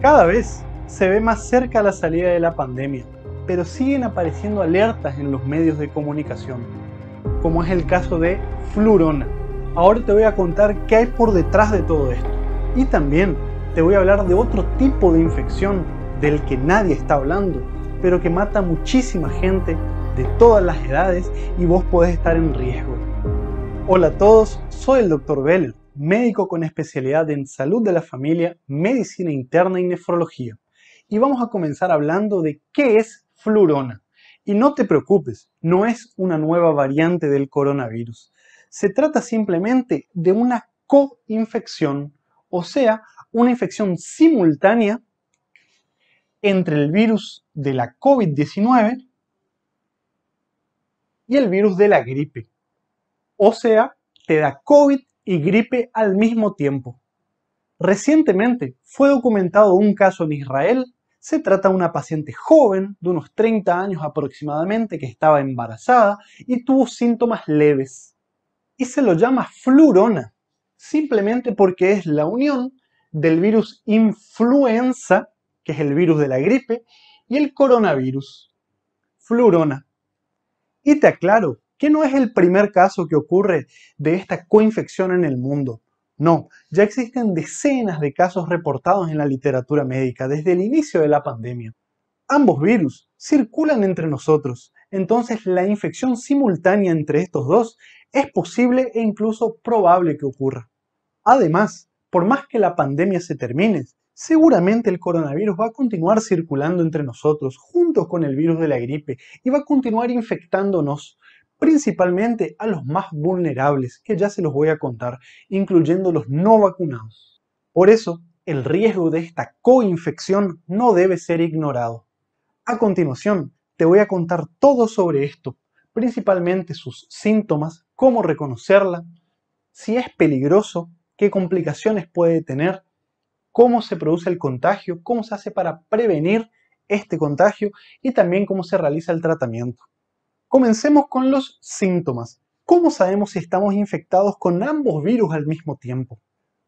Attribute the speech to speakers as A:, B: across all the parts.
A: Cada vez se ve más cerca la salida de la pandemia, pero siguen apareciendo alertas en los medios de comunicación, como es el caso de Flurona. Ahora te voy a contar qué hay por detrás de todo esto. Y también te voy a hablar de otro tipo de infección del que nadie está hablando, pero que mata muchísima gente de todas las edades y vos podés estar en riesgo. Hola a todos, soy el Dr. Bell médico con especialidad en salud de la familia, medicina interna y nefrología. Y vamos a comenzar hablando de qué es flurona. Y no te preocupes, no es una nueva variante del coronavirus. Se trata simplemente de una coinfección, o sea, una infección simultánea entre el virus de la COVID-19 y el virus de la gripe. O sea, te da COVID y gripe al mismo tiempo. Recientemente fue documentado un caso en Israel. Se trata de una paciente joven, de unos 30 años aproximadamente, que estaba embarazada y tuvo síntomas leves. Y se lo llama flurona, simplemente porque es la unión del virus influenza, que es el virus de la gripe, y el coronavirus. Flurona. Y te aclaro, que no es el primer caso que ocurre de esta coinfección en el mundo. No, ya existen decenas de casos reportados en la literatura médica desde el inicio de la pandemia. Ambos virus circulan entre nosotros, entonces la infección simultánea entre estos dos es posible e incluso probable que ocurra. Además, por más que la pandemia se termine, seguramente el coronavirus va a continuar circulando entre nosotros junto con el virus de la gripe y va a continuar infectándonos principalmente a los más vulnerables, que ya se los voy a contar, incluyendo los no vacunados. Por eso, el riesgo de esta coinfección no debe ser ignorado. A continuación, te voy a contar todo sobre esto, principalmente sus síntomas, cómo reconocerla, si es peligroso, qué complicaciones puede tener, cómo se produce el contagio, cómo se hace para prevenir este contagio y también cómo se realiza el tratamiento. Comencemos con los síntomas. ¿Cómo sabemos si estamos infectados con ambos virus al mismo tiempo?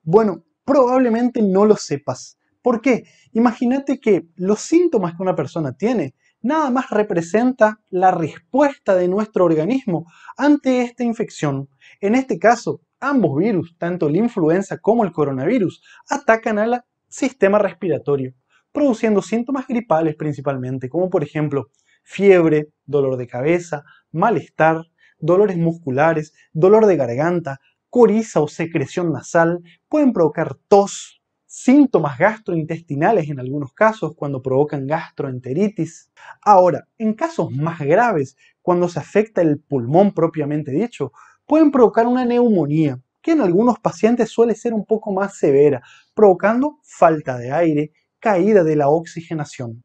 A: Bueno, probablemente no lo sepas. ¿Por qué? Imagínate que los síntomas que una persona tiene nada más representa la respuesta de nuestro organismo ante esta infección. En este caso, ambos virus, tanto la influenza como el coronavirus, atacan al sistema respiratorio, produciendo síntomas gripales principalmente, como por ejemplo fiebre, dolor de cabeza, malestar, dolores musculares, dolor de garganta, coriza o secreción nasal, pueden provocar tos, síntomas gastrointestinales en algunos casos cuando provocan gastroenteritis. Ahora, en casos más graves, cuando se afecta el pulmón propiamente dicho, pueden provocar una neumonía, que en algunos pacientes suele ser un poco más severa, provocando falta de aire, caída de la oxigenación.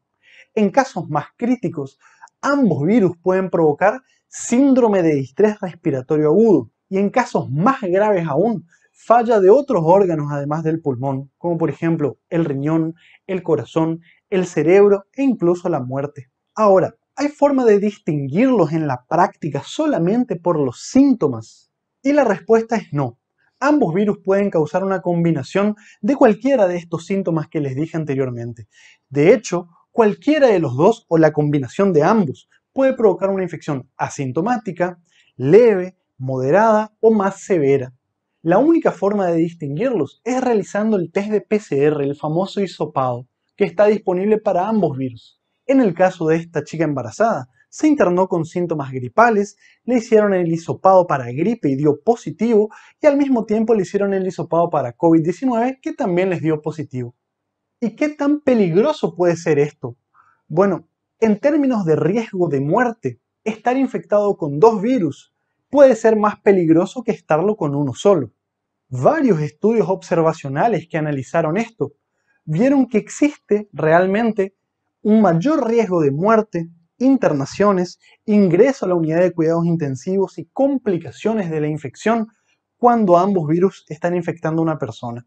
A: En casos más críticos, ambos virus pueden provocar síndrome de distrés respiratorio agudo y en casos más graves aún, falla de otros órganos además del pulmón, como por ejemplo el riñón, el corazón, el cerebro e incluso la muerte. Ahora, hay forma de distinguirlos en la práctica solamente por los síntomas. Y la respuesta es no. Ambos virus pueden causar una combinación de cualquiera de estos síntomas que les dije anteriormente. De hecho, Cualquiera de los dos o la combinación de ambos puede provocar una infección asintomática, leve, moderada o más severa. La única forma de distinguirlos es realizando el test de PCR, el famoso hisopado, que está disponible para ambos virus. En el caso de esta chica embarazada, se internó con síntomas gripales, le hicieron el hisopado para gripe y dio positivo, y al mismo tiempo le hicieron el hisopado para COVID-19 que también les dio positivo. ¿Y qué tan peligroso puede ser esto? Bueno, en términos de riesgo de muerte, estar infectado con dos virus puede ser más peligroso que estarlo con uno solo. Varios estudios observacionales que analizaron esto vieron que existe realmente un mayor riesgo de muerte, internaciones, ingreso a la unidad de cuidados intensivos y complicaciones de la infección cuando ambos virus están infectando a una persona.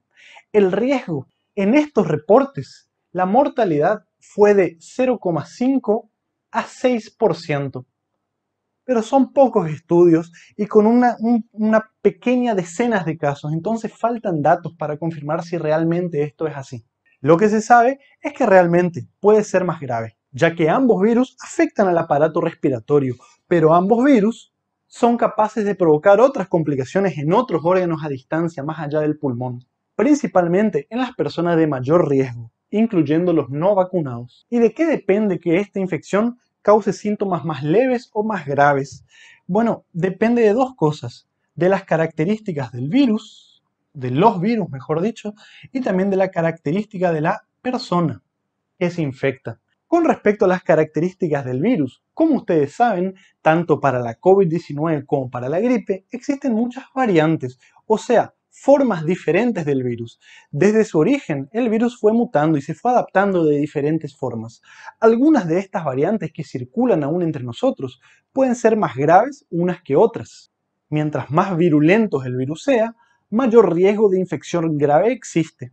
A: El riesgo en estos reportes, la mortalidad fue de 0,5 a 6%. Pero son pocos estudios y con una, una pequeña decenas de casos, entonces faltan datos para confirmar si realmente esto es así. Lo que se sabe es que realmente puede ser más grave, ya que ambos virus afectan al aparato respiratorio, pero ambos virus son capaces de provocar otras complicaciones en otros órganos a distancia más allá del pulmón principalmente en las personas de mayor riesgo, incluyendo los no vacunados. ¿Y de qué depende que esta infección cause síntomas más leves o más graves? Bueno, depende de dos cosas, de las características del virus, de los virus mejor dicho, y también de la característica de la persona que se infecta. Con respecto a las características del virus, como ustedes saben, tanto para la COVID-19 como para la gripe existen muchas variantes, o sea, formas diferentes del virus. Desde su origen, el virus fue mutando y se fue adaptando de diferentes formas. Algunas de estas variantes que circulan aún entre nosotros pueden ser más graves unas que otras. Mientras más virulento el virus sea, mayor riesgo de infección grave existe.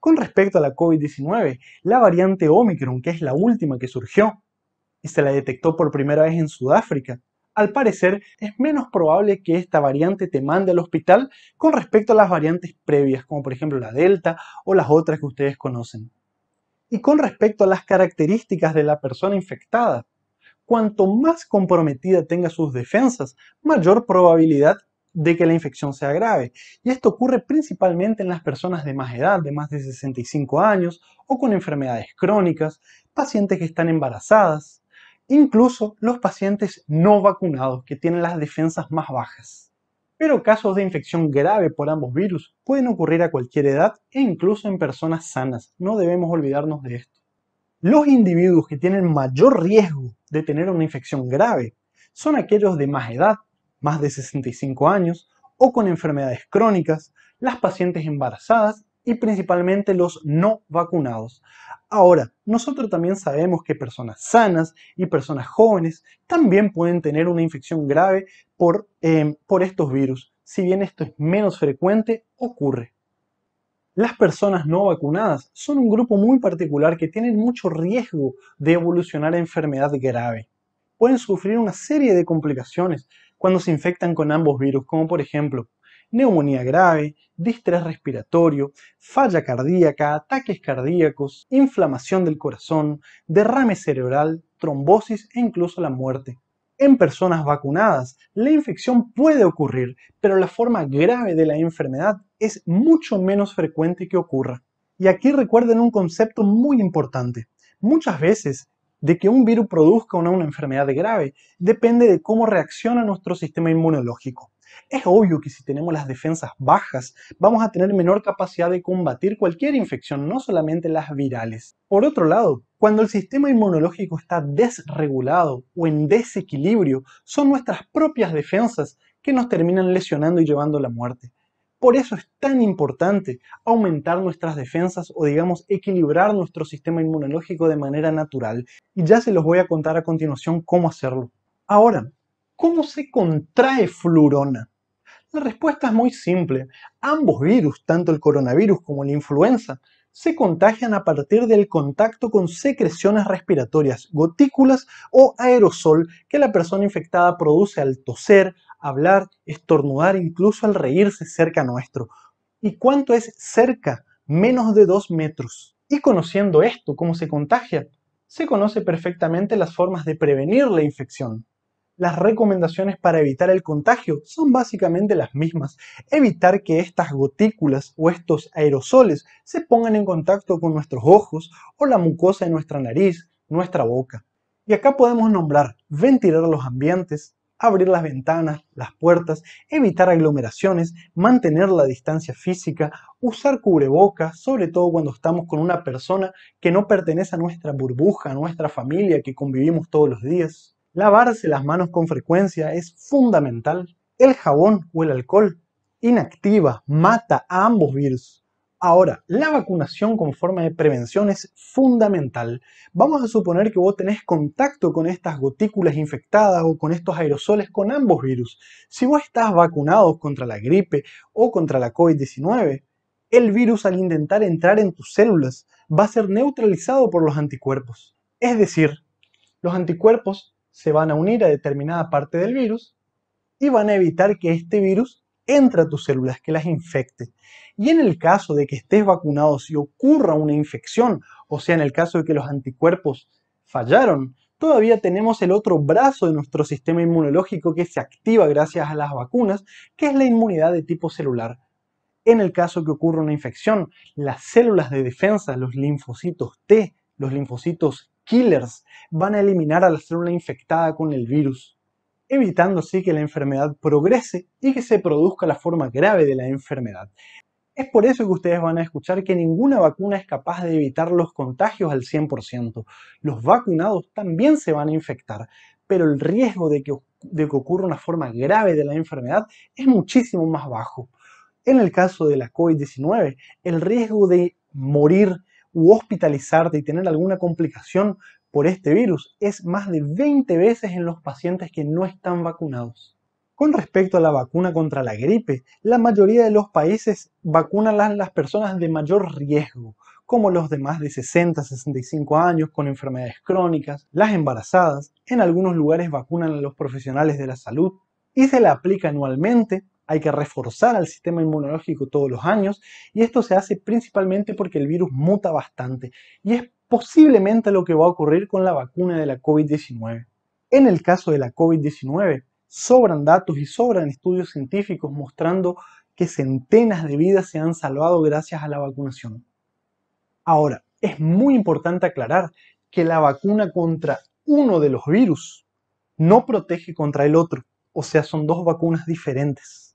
A: Con respecto a la COVID-19, la variante Omicron, que es la última que surgió, y se la detectó por primera vez en Sudáfrica, al parecer es menos probable que esta variante te mande al hospital con respecto a las variantes previas, como por ejemplo la Delta o las otras que ustedes conocen. Y con respecto a las características de la persona infectada, cuanto más comprometida tenga sus defensas, mayor probabilidad de que la infección sea grave. Y esto ocurre principalmente en las personas de más edad, de más de 65 años, o con enfermedades crónicas, pacientes que están embarazadas, incluso los pacientes no vacunados que tienen las defensas más bajas. Pero casos de infección grave por ambos virus pueden ocurrir a cualquier edad e incluso en personas sanas, no debemos olvidarnos de esto. Los individuos que tienen mayor riesgo de tener una infección grave son aquellos de más edad, más de 65 años, o con enfermedades crónicas, las pacientes embarazadas y principalmente los no vacunados. Ahora, nosotros también sabemos que personas sanas y personas jóvenes también pueden tener una infección grave por, em, por estos virus. Si bien esto es menos frecuente, ocurre. Las personas no vacunadas son un grupo muy particular que tienen mucho riesgo de evolucionar a enfermedad grave. Pueden sufrir una serie de complicaciones cuando se infectan con ambos virus, como por ejemplo neumonía grave, distrés respiratorio, falla cardíaca, ataques cardíacos, inflamación del corazón, derrame cerebral, trombosis e incluso la muerte. En personas vacunadas, la infección puede ocurrir, pero la forma grave de la enfermedad es mucho menos frecuente que ocurra. Y aquí recuerden un concepto muy importante. Muchas veces de que un virus produzca una, una enfermedad grave depende de cómo reacciona nuestro sistema inmunológico. Es obvio que si tenemos las defensas bajas, vamos a tener menor capacidad de combatir cualquier infección, no solamente las virales. Por otro lado, cuando el sistema inmunológico está desregulado o en desequilibrio, son nuestras propias defensas que nos terminan lesionando y llevando a la muerte. Por eso es tan importante aumentar nuestras defensas o digamos equilibrar nuestro sistema inmunológico de manera natural. Y ya se los voy a contar a continuación cómo hacerlo. Ahora, ¿Cómo se contrae flurona? La respuesta es muy simple. Ambos virus, tanto el coronavirus como la influenza, se contagian a partir del contacto con secreciones respiratorias, gotículas o aerosol que la persona infectada produce al toser, hablar, estornudar, incluso al reírse cerca nuestro. ¿Y cuánto es cerca? Menos de dos metros. Y conociendo esto, cómo se contagia, se conoce perfectamente las formas de prevenir la infección las recomendaciones para evitar el contagio son básicamente las mismas. Evitar que estas gotículas o estos aerosoles se pongan en contacto con nuestros ojos o la mucosa de nuestra nariz, nuestra boca. Y acá podemos nombrar ventilar los ambientes, abrir las ventanas, las puertas, evitar aglomeraciones, mantener la distancia física, usar cubrebocas, sobre todo cuando estamos con una persona que no pertenece a nuestra burbuja, a nuestra familia que convivimos todos los días Lavarse las manos con frecuencia es fundamental. El jabón o el alcohol inactiva, mata a ambos virus. Ahora, la vacunación con forma de prevención es fundamental. Vamos a suponer que vos tenés contacto con estas gotículas infectadas o con estos aerosoles con ambos virus. Si vos estás vacunado contra la gripe o contra la COVID-19, el virus al intentar entrar en tus células va a ser neutralizado por los anticuerpos. Es decir, los anticuerpos se van a unir a determinada parte del virus y van a evitar que este virus entre a tus células, que las infecte. Y en el caso de que estés vacunado, si ocurra una infección, o sea, en el caso de que los anticuerpos fallaron, todavía tenemos el otro brazo de nuestro sistema inmunológico que se activa gracias a las vacunas, que es la inmunidad de tipo celular. En el caso que ocurra una infección, las células de defensa, los linfocitos T, los linfocitos killers van a eliminar a la célula infectada con el virus, evitando así que la enfermedad progrese y que se produzca la forma grave de la enfermedad. Es por eso que ustedes van a escuchar que ninguna vacuna es capaz de evitar los contagios al 100%. Los vacunados también se van a infectar, pero el riesgo de que, de que ocurra una forma grave de la enfermedad es muchísimo más bajo. En el caso de la COVID-19, el riesgo de morir u hospitalizarte y tener alguna complicación por este virus es más de 20 veces en los pacientes que no están vacunados. Con respecto a la vacuna contra la gripe, la mayoría de los países vacunan a las personas de mayor riesgo, como los de más de 60 65 años con enfermedades crónicas, las embarazadas, en algunos lugares vacunan a los profesionales de la salud y se la aplica anualmente hay que reforzar al sistema inmunológico todos los años y esto se hace principalmente porque el virus muta bastante y es posiblemente lo que va a ocurrir con la vacuna de la COVID-19. En el caso de la COVID-19, sobran datos y sobran estudios científicos mostrando que centenas de vidas se han salvado gracias a la vacunación. Ahora, es muy importante aclarar que la vacuna contra uno de los virus no protege contra el otro, o sea, son dos vacunas diferentes.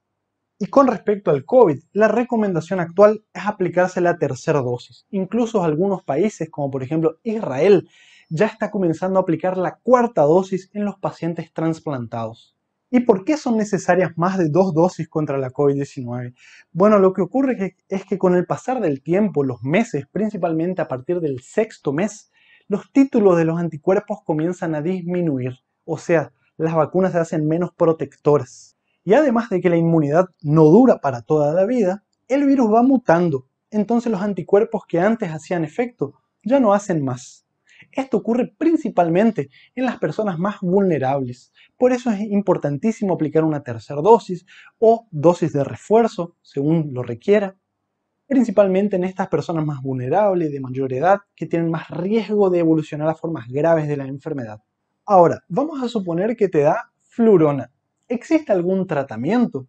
A: Y con respecto al COVID, la recomendación actual es aplicarse la tercera dosis. Incluso algunos países, como por ejemplo Israel, ya está comenzando a aplicar la cuarta dosis en los pacientes trasplantados. ¿Y por qué son necesarias más de dos dosis contra la COVID-19? Bueno, lo que ocurre es que con el pasar del tiempo, los meses, principalmente a partir del sexto mes, los títulos de los anticuerpos comienzan a disminuir, o sea, las vacunas se hacen menos protectoras. Y además de que la inmunidad no dura para toda la vida, el virus va mutando, entonces los anticuerpos que antes hacían efecto ya no hacen más. Esto ocurre principalmente en las personas más vulnerables, por eso es importantísimo aplicar una tercera dosis o dosis de refuerzo, según lo requiera, principalmente en estas personas más vulnerables, de mayor edad, que tienen más riesgo de evolucionar a formas graves de la enfermedad. Ahora, vamos a suponer que te da flurona, ¿Existe algún tratamiento?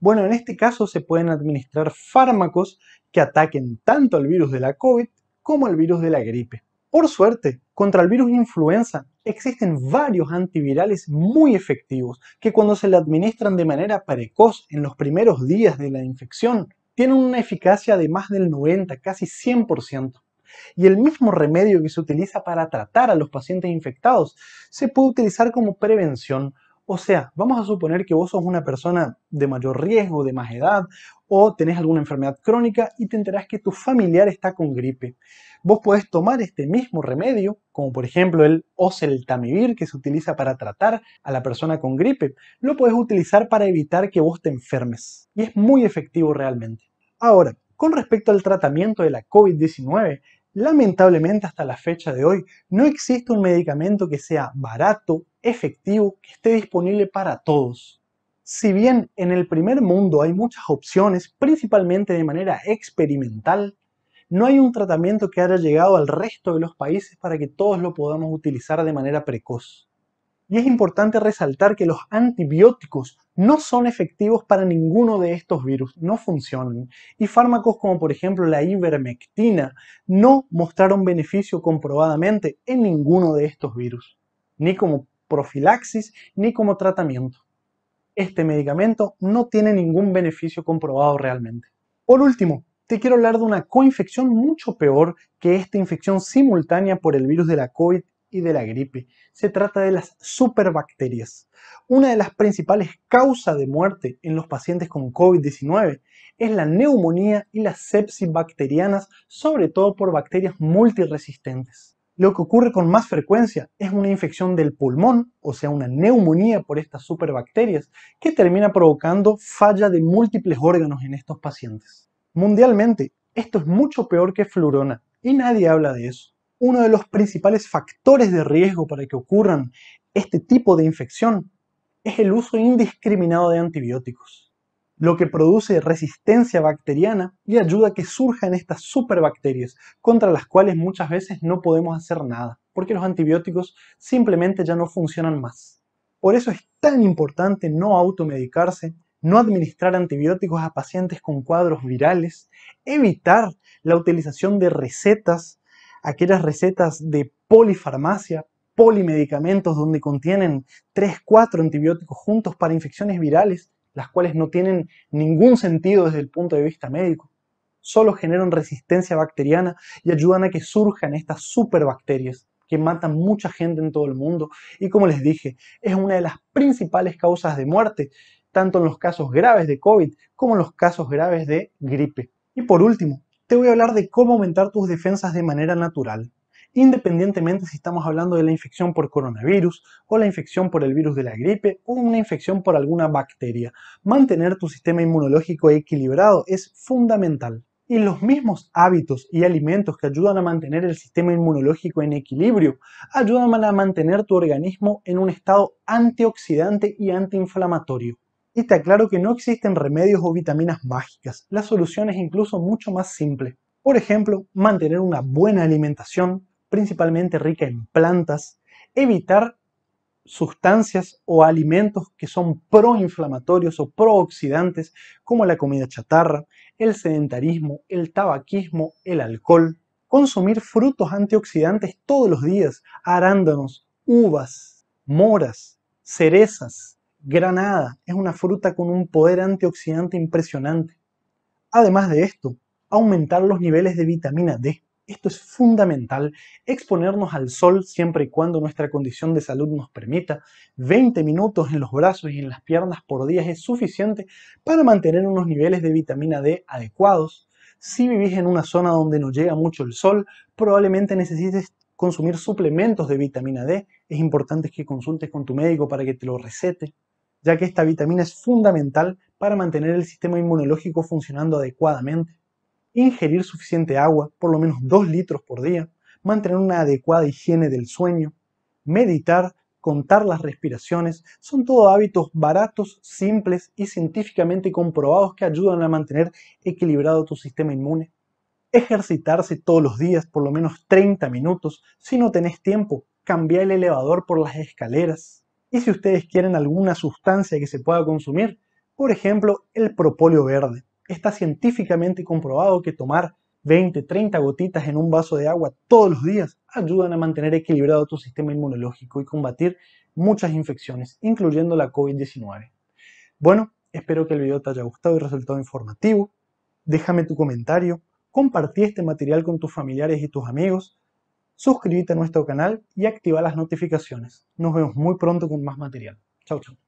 A: Bueno, en este caso se pueden administrar fármacos que ataquen tanto al virus de la COVID como al virus de la gripe. Por suerte, contra el virus influenza existen varios antivirales muy efectivos que cuando se le administran de manera precoz en los primeros días de la infección, tienen una eficacia de más del 90, casi 100%. Y el mismo remedio que se utiliza para tratar a los pacientes infectados se puede utilizar como prevención o sea, vamos a suponer que vos sos una persona de mayor riesgo, de más edad, o tenés alguna enfermedad crónica y te enterás que tu familiar está con gripe. Vos podés tomar este mismo remedio, como por ejemplo el oseltamivir que se utiliza para tratar a la persona con gripe. Lo podés utilizar para evitar que vos te enfermes. Y es muy efectivo realmente. Ahora, con respecto al tratamiento de la COVID-19, lamentablemente hasta la fecha de hoy no existe un medicamento que sea barato, efectivo que esté disponible para todos. Si bien en el primer mundo hay muchas opciones, principalmente de manera experimental, no hay un tratamiento que haya llegado al resto de los países para que todos lo podamos utilizar de manera precoz. Y es importante resaltar que los antibióticos no son efectivos para ninguno de estos virus, no funcionan. Y fármacos como por ejemplo la ivermectina no mostraron beneficio comprobadamente en ninguno de estos virus, ni como profilaxis ni como tratamiento. Este medicamento no tiene ningún beneficio comprobado realmente. Por último, te quiero hablar de una coinfección mucho peor que esta infección simultánea por el virus de la COVID y de la gripe. Se trata de las superbacterias. Una de las principales causas de muerte en los pacientes con COVID-19 es la neumonía y las sepsis bacterianas, sobre todo por bacterias multiresistentes lo que ocurre con más frecuencia es una infección del pulmón, o sea, una neumonía por estas superbacterias, que termina provocando falla de múltiples órganos en estos pacientes. Mundialmente, esto es mucho peor que flurona, y nadie habla de eso. Uno de los principales factores de riesgo para que ocurran este tipo de infección es el uso indiscriminado de antibióticos lo que produce resistencia bacteriana y ayuda a que surjan estas superbacterias, contra las cuales muchas veces no podemos hacer nada, porque los antibióticos simplemente ya no funcionan más. Por eso es tan importante no automedicarse, no administrar antibióticos a pacientes con cuadros virales, evitar la utilización de recetas, aquellas recetas de polifarmacia, polimedicamentos donde contienen 3, 4 antibióticos juntos para infecciones virales las cuales no tienen ningún sentido desde el punto de vista médico. Solo generan resistencia bacteriana y ayudan a que surjan estas superbacterias que matan mucha gente en todo el mundo y como les dije, es una de las principales causas de muerte, tanto en los casos graves de COVID como en los casos graves de gripe. Y por último, te voy a hablar de cómo aumentar tus defensas de manera natural independientemente si estamos hablando de la infección por coronavirus o la infección por el virus de la gripe o una infección por alguna bacteria. Mantener tu sistema inmunológico equilibrado es fundamental. Y los mismos hábitos y alimentos que ayudan a mantener el sistema inmunológico en equilibrio ayudan a mantener tu organismo en un estado antioxidante y antiinflamatorio. Y te aclaro que no existen remedios o vitaminas mágicas, la solución es incluso mucho más simple. Por ejemplo, mantener una buena alimentación, principalmente rica en plantas, evitar sustancias o alimentos que son proinflamatorios o prooxidantes, como la comida chatarra, el sedentarismo, el tabaquismo, el alcohol. Consumir frutos antioxidantes todos los días, arándanos, uvas, moras, cerezas, granada, es una fruta con un poder antioxidante impresionante. Además de esto, aumentar los niveles de vitamina D. Esto es fundamental, exponernos al sol siempre y cuando nuestra condición de salud nos permita. 20 minutos en los brazos y en las piernas por día es suficiente para mantener unos niveles de vitamina D adecuados. Si vivís en una zona donde no llega mucho el sol, probablemente necesites consumir suplementos de vitamina D. Es importante que consultes con tu médico para que te lo recete, ya que esta vitamina es fundamental para mantener el sistema inmunológico funcionando adecuadamente ingerir suficiente agua, por lo menos 2 litros por día, mantener una adecuada higiene del sueño, meditar, contar las respiraciones, son todos hábitos baratos, simples y científicamente comprobados que ayudan a mantener equilibrado tu sistema inmune. Ejercitarse todos los días por lo menos 30 minutos. Si no tenés tiempo, cambia el elevador por las escaleras. Y si ustedes quieren alguna sustancia que se pueda consumir, por ejemplo, el propóleo verde está científicamente comprobado que tomar 20, 30 gotitas en un vaso de agua todos los días ayudan a mantener equilibrado tu sistema inmunológico y combatir muchas infecciones, incluyendo la COVID-19. Bueno, espero que el video te haya gustado y resultado informativo. Déjame tu comentario, compartí este material con tus familiares y tus amigos, suscríbete a nuestro canal y activa las notificaciones. Nos vemos muy pronto con más material. Chau, chau.